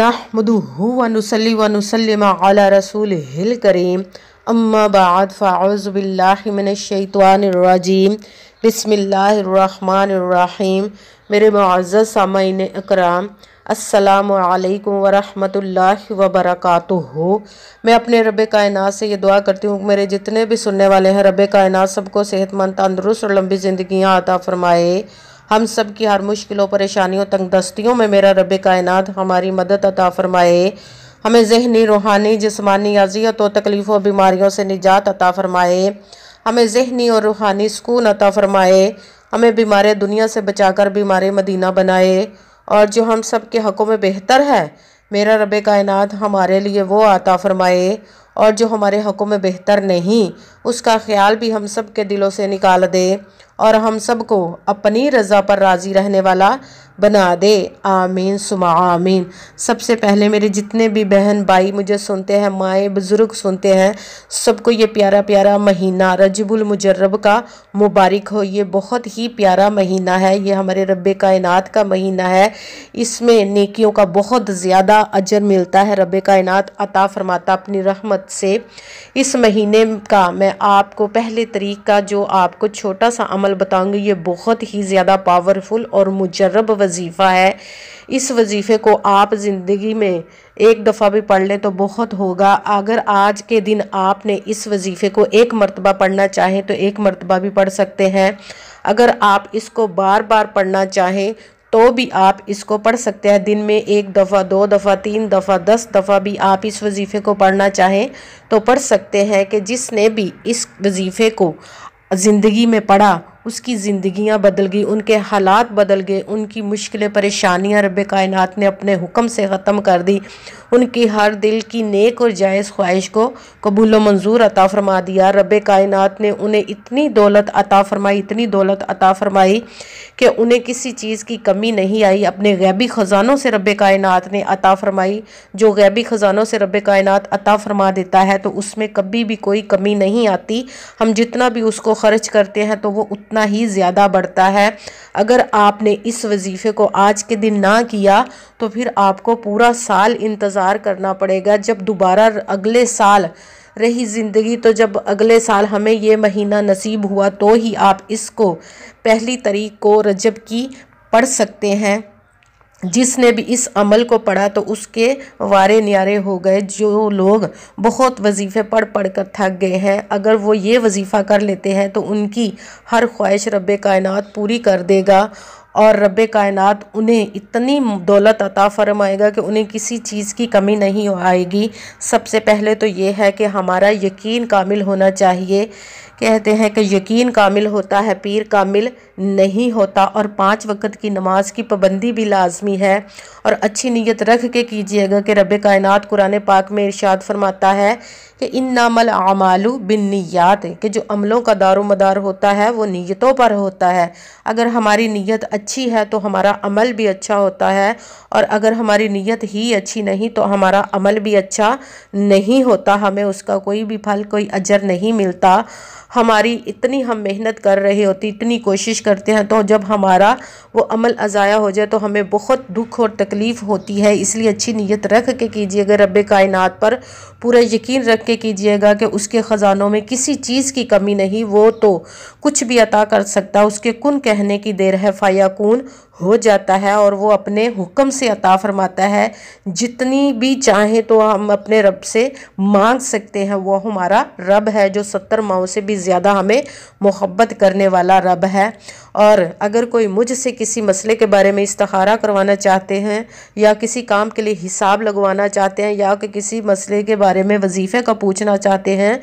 नहमदूनसलीवनसलमा रसूल हिल करीम अम्मा बाद मेरे मुआज़ सामीन अकराम असलकम वरहमतुल्लाह वबरक मैं अपने रब कायनात से ये दुआ करती हूँ मेरे जितने भी सुनने वाले हैं रब कायनात सबको सेहतमंद तंदरुस्त और लंबी ज़िंदियाँ आता फ़रमाए हम सब की हर मुश्किलों परेशानियों तंग दस्तियों में मेरा रब कायनात हमारी मदद अता फरमाए हमें जहनी रूहानी जिसमानी अजियत व तकलीफ़ों बीमारियों से निजात अता फरमाए हमें जहनी और रूहानी सुकून अता फरमाए हमें बीमार दुनिया से बचाकर बीमार मदीना बनाए और जो हम सब के हक़ों में बेहतर है मेरा रब कायनात हमारे लिए वो आता फरमाए और जो हमारे हक़ों में बेहतर नहीं उसका ख्याल भी हम सब के दिलों से निकाल दे और हम सबको अपनी रज़ा पर राज़ी रहने वाला बना दे आमीन सुमा आमीन सबसे पहले मेरे जितने भी बहन भाई मुझे सुनते हैं माए बुज़ुर्ग सुनते हैं सबको ये प्यारा प्यारा महीना रजबुल मुजरब का मुबारक हो ये बहुत ही प्यारा महीना है ये हमारे रब कायनात का महीना है इसमें नेकियों का बहुत ज़्यादा अजर मिलता है रब कायनात अता फरमाता अपनी रहमत से इस महीने का मैं आपको पहले तरीक़ का जो आपको छोटा सा अमल बताऊँगी ये बहुत ही ज़्यादा पावरफुल और मुजरब वजीफ़ा है इस वजीफ़े को आप ज़िंदगी में एक दफ़ा भी पढ़ लें तो बहुत होगा अगर आज के दिन आपने इस वजीफ़े को एक मरतबा पढ़ना चाहें तो एक मरतबा भी पढ़ सकते हैं अगर आप इसको बार बार पढ़ना चाहें तो भी आप इसको पढ़ सकते हैं दिन में एक दफ़ा दो दफ़ा तीन दफ़ा दस दफ़ा भी आप इस वजीफ़े को पढ़ना चाहें तो पढ़ सकते हैं कि जिसने भी इस वजीफ़े को ज़िंदगी में पढ़ा उसकी ज़िंदियाँ बदल गई उनके हालात बदल गए उनकी मुश्किलें परेशानियाँ रब कायनत ने अपने हुक्म से ख़त्म कर दी उनकी हर दिल की नेक और जायज़ ख्वाहिश को कबूल मंजूर अता फरमा दिया रब कायन ने उन्हें इतनी दौलत अता फरमाई इतनी दौलत अता फरमाई कि उन्हें किसी चीज़ की कमी नहीं आई अपने गैबी ख़जानों से रब कायन ने अता फरमाई जो गैबी ख़जानों से रब कायन अता फरमा देता है तो उसमें कभी भी कोई कमी नहीं आती हम जितना भी उसको खर्च करते हैं तो वो उतना उतना ही ज़्यादा बढ़ता है अगर आपने इस वजीफ़े को आज के दिन ना किया तो फिर आपको पूरा साल इंतज़ार करना पड़ेगा जब दोबारा अगले साल रही ज़िंदगी तो जब अगले साल हमें ये महीना नसीब हुआ तो ही आप इसको पहली तरीक को रजब की पढ़ सकते हैं जिसने भी इस अमल को पढ़ा तो उसके वारे न्यारे हो गए जो लोग बहुत वजीफ़े पढ़ पढ़ कर थक गए हैं अगर वो ये वजीफ़ा कर लेते हैं तो उनकी हर ख्वाहिश रब कायनात पूरी कर देगा और रब कायनात उन्हें इतनी दौलत अता फरमाएगा कि उन्हें किसी चीज़ की कमी नहीं आएगी सबसे पहले तो ये है कि हमारा यकीन कामिल होना चाहिए कहते हैं कि यकीन कामिल होता है पीर कामिल नहीं होता और पाँच वक्त की नमाज की पाबंदी भी लाजमी है और अच्छी नीयत रख के कीजिएगा कि रब कायन कुरान पाक में इरशाद फरमाता है कि इन नामल आमालू बिन नीयात कि जो अमलों का दारो मदार होता है वो नीयतों पर होता है अगर हमारी नीयत अच्छी है तो हमारा अमल भी अच्छा होता है और अगर हमारी नीयत ही अच्छी नहीं तो हमारा अमल भी अच्छा नहीं होता हमें उसका कोई भी फल कोई अजर नहीं मिलता हमारी इतनी हम मेहनत कर रहे होती इतनी कोशिश करते हैं तो जब हमारा वो अमल अज़ाया हो जाए तो हमें बहुत दुख और तकलीफ़ होती है इसलिए अच्छी नीयत रख के कीजिएगा रब कायनात पर पूरा यकीन रख के कीजिएगा कि उसके ख़जानों में किसी चीज़ की कमी नहीं वो तो कुछ भी अता कर सकता उसके कन कहने की देर है फ़ायाकून हो जाता है और वो अपने हुक्म से अता फरमाता है जितनी भी चाहे तो हम अपने रब से मांग सकते हैं वो हमारा रब है जो सत्तर माओ से भी ज़्यादा हमें मोहब्बत करने वाला रब है और अगर कोई मुझसे किसी मसले के बारे में इस्तारा करवाना चाहते हैं या किसी काम के लिए हिसाब लगवाना चाहते हैं या कि किसी मसले के बारे में वजीफ़े का पूछना चाहते हैं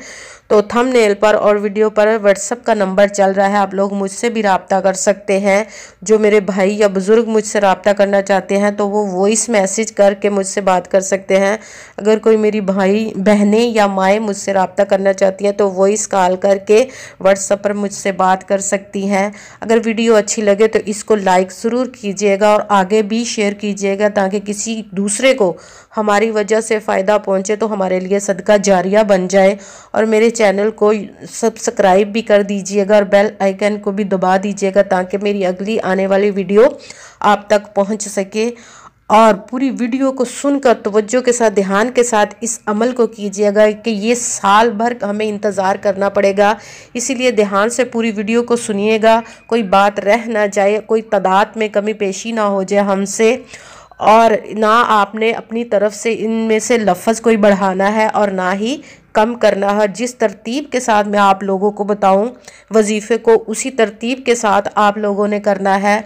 तो थंबनेल पर और वीडियो पर व्हाट्सअप का नंबर चल रहा है आप लोग मुझसे भी रबता कर सकते हैं जो मेरे भाई या बुज़ुर्ग मुझसे रबता करना चाहते हैं तो वो वॉइस मैसेज करके मुझसे बात कर सकते हैं अगर कोई मेरी भाई बहनें या माएँ मुझसे रबता करना चाहती हैं तो वॉइस कॉल करके व्हाट्सअप पर मुझसे बात कर सकती हैं अगर वीडियो अच्छी लगे तो इसको लाइक ज़रूर कीजिएगा और आगे भी शेयर कीजिएगा ताकि किसी दूसरे को हमारी वजह से फ़ायदा पहुंचे तो हमारे लिए सदका जारिया बन जाए और मेरे चैनल को सब्सक्राइब भी कर दीजिएगा और बेल आइकन को भी दबा दीजिएगा ताकि मेरी अगली आने वाली वीडियो आप तक पहुँच सके और पूरी वीडियो को सुनकर तवज्जो के साथ ध्यान के साथ इस अमल को कीजिएगा कि ये साल भर हमें इंतज़ार करना पड़ेगा इसीलिए ध्यान से पूरी वीडियो को सुनिएगा कोई बात रह ना जाए कोई तादाद में कमी पेशी ना हो जाए हमसे और ना आपने अपनी तरफ से इनमें से लफ्ज़ कोई बढ़ाना है और ना ही कम करना है जिस तरतीब के साथ मैं आप लोगों को बताऊं वजीफ़े को उसी तरतीब के साथ आप लोगों ने करना है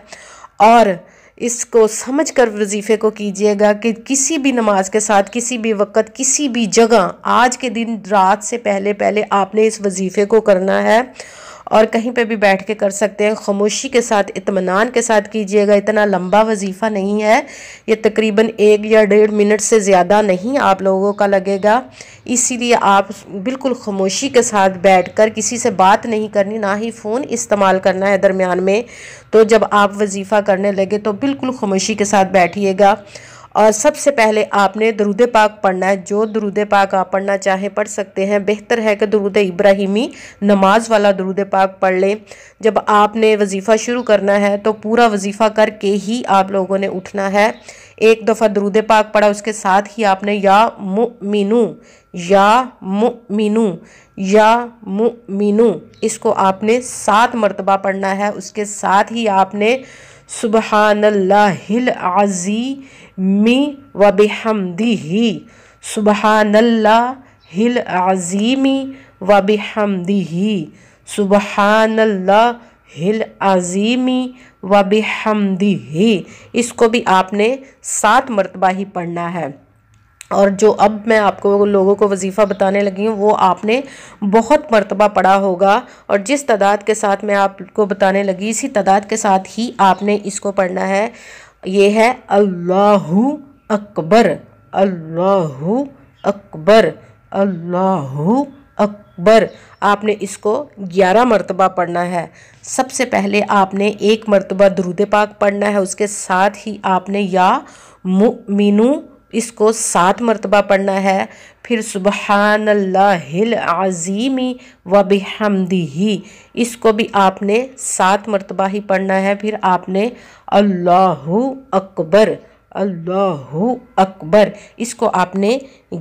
और इसको समझ कर वजीफ़े को कीजिएगा कि किसी भी नमाज के साथ किसी भी वक्त किसी भी जगह आज के दिन रात से पहले पहले आपने इस वजीफ़े को करना है और कहीं पे भी बैठ के कर सकते हैं खामोशी के साथ इतमान के साथ कीजिएगा इतना लंबा वजीफ़ा नहीं है ये तकरीबन एक या डेढ़ मिनट से ज़्यादा नहीं आप लोगों का लगेगा इसीलिए आप बिल्कुल खामोशी के साथ बैठकर किसी से बात नहीं करनी ना ही फ़ोन इस्तेमाल करना है दरमियान में तो जब आप वजीफ़ा करने लगे तो बिल्कुल खामोशी के साथ बैठिएगा और सबसे पहले आपने दरुद पाक पढ़ना है जो दरुद पाक आप पढ़ना चाहें पढ़ सकते हैं बेहतर है कि दरुद इब्राहिमी नमाज वाला दरुद पाक पढ़ लें जब आपने वजीफ़ा शुरू करना है तो पूरा वजीफ़ा करके ही आप लोगों ने उठना है एक दफ़ा दरुद पाक पढ़ा उसके साथ ही आपने या मीनू या मीनू या मीनू इसको आपने सात मरतबा पढ़ना है उसके साथ ही आपने सुबहानल्लाजी मी व बेहमदी ही सुबहानल्ला हिल आज़ीमी व बेहमदी ही सुबहानल्ला हिल आज़ीमी व बेहमदी ही इसको भी आपने सात मरतबा ही पढ़ना है और जो अब मैं आपको लोगों को वजीफ़ा बताने लगी हूँ वो आपने बहुत मरतबा पढ़ा होगा और जिस तादाद के साथ मैं आपको बताने लगी इसी तादाद के साथ ही आपने इसको पढ़ना है ये है अल्लाह अकबर अल्लाह अकबर अल्लाह अकबर आपने इसको ग्यारह मरतबा पढ़ना है सबसे पहले आपने एक मरतबा दरूद पाक पढ़ना है उसके साथ ही आपने या मीनू इसको सात मरतबा पढ़ना है फिर सुबहानल्लाहिल अज़ीमी व बिहमदी ही इसको भी आपने सात मरतबा ही पढ़ना है फिर आपने अल्लाह अकबर अल्लाह अकबर इसको आपने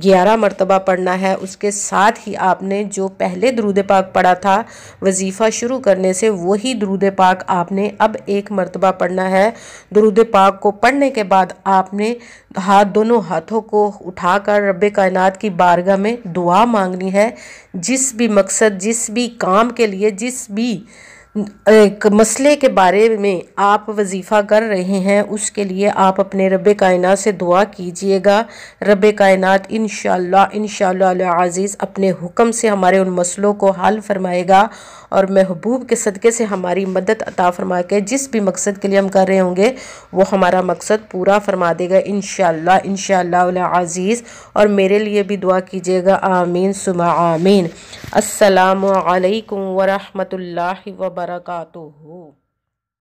ग्यारह मरतबा पढ़ना है उसके साथ ही आपने जो पहले दरूद पाक पढ़ा था वजीफ़ा शुरू करने से वही दरूद पाक आपने अब एक मरतबा पढ़ना है दरूद पाक को पढ़ने के बाद आपने हाथ दोनों हाथों को उठाकर रब कायनात की बारगाह में दुआ मांगनी है जिस भी मकसद जिस भी काम के लिए जिस भी एक मसले के बारे में आप वजीफ़ा कर रहे हैं उसके लिए आप अपने रब कायनात से दुआ कीजिएगा रब कायनात इन शाला इन आज़ीज़ अपने हुक्म से हमारे उन मसलों को हल फरमाएगा और महबूब के सदक़े से हमारी मदद अता फरमा के जिस भी मकसद के लिए हम कर रहे होंगे वो हमारा मकसद पूरा फरमा देगा इन इन शज़ीज़ और मेरे लिए भी दुआ कीजिएगा आमीन सुबह आमीन असलकम वरहमल वबरकू